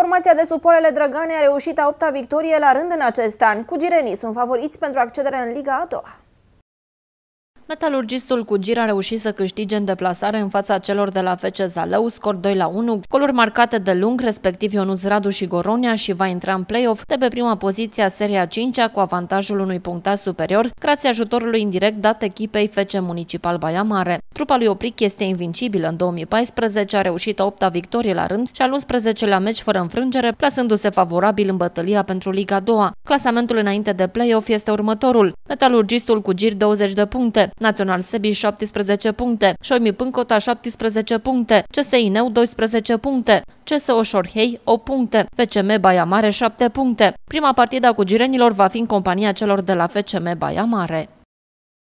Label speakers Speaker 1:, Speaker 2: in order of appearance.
Speaker 1: Formația de suporele Drăgane a reușit a opta victorie la rând în acest an. Cugirenii sunt favoriți pentru accederea în Liga a doua.
Speaker 2: Metalurgistul Cugir a reușit să câștige în deplasare în fața celor de la FC Zalău, scor 2 la 1, coluri marcate de lung, respectiv Ionuț Radu și Goronia și va intra în play-off de pe prima poziție a seria 5 -a, cu avantajul unui punctaj superior, grație ajutorului indirect dat echipei FC Municipal Baia Mare. Trupa lui Opric este invincibilă. În 2014 a reușit 8 victorie la rând și al 11-lea meci fără înfrângere, plasându-se favorabil în bătălia pentru Liga 2. Clasamentul înainte de play-off este următorul. Metalurgistul cu gir 20 de puncte, Național Sebi 17 puncte, Șoimi Pâncota 17 puncte, CSI Neu 12 puncte, CSO Șorhei 8 puncte, FCM Baia Mare 7 puncte. Prima partidă cu girenilor va fi în compania celor de la FCM Baia Mare.